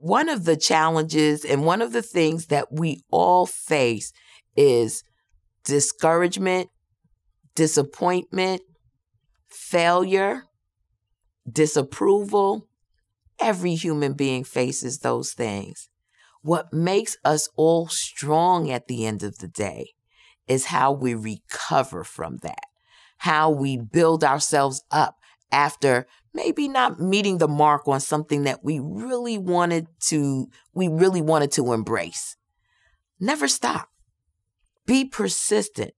one of the challenges and one of the things that we all face is discouragement, disappointment, failure, disapproval. Every human being faces those things. What makes us all strong at the end of the day is how we recover from that, how we build ourselves up after maybe not meeting the mark on something that we really wanted to we really wanted to embrace never stop be persistent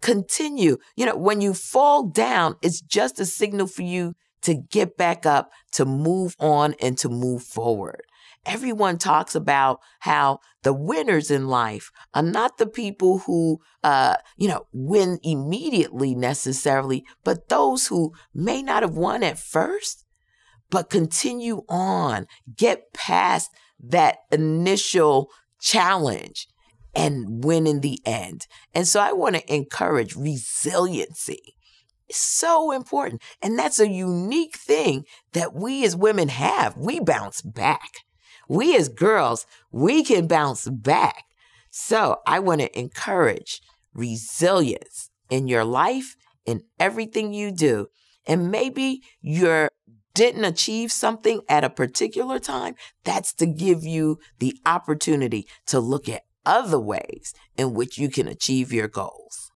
continue you know when you fall down it's just a signal for you to get back up to move on and to move forward Everyone talks about how the winners in life are not the people who, uh, you know, win immediately necessarily, but those who may not have won at first, but continue on, get past that initial challenge and win in the end. And so I want to encourage resiliency. It's so important. And that's a unique thing that we as women have. We bounce back we as girls, we can bounce back. So I want to encourage resilience in your life, in everything you do. And maybe you didn't achieve something at a particular time, that's to give you the opportunity to look at other ways in which you can achieve your goals.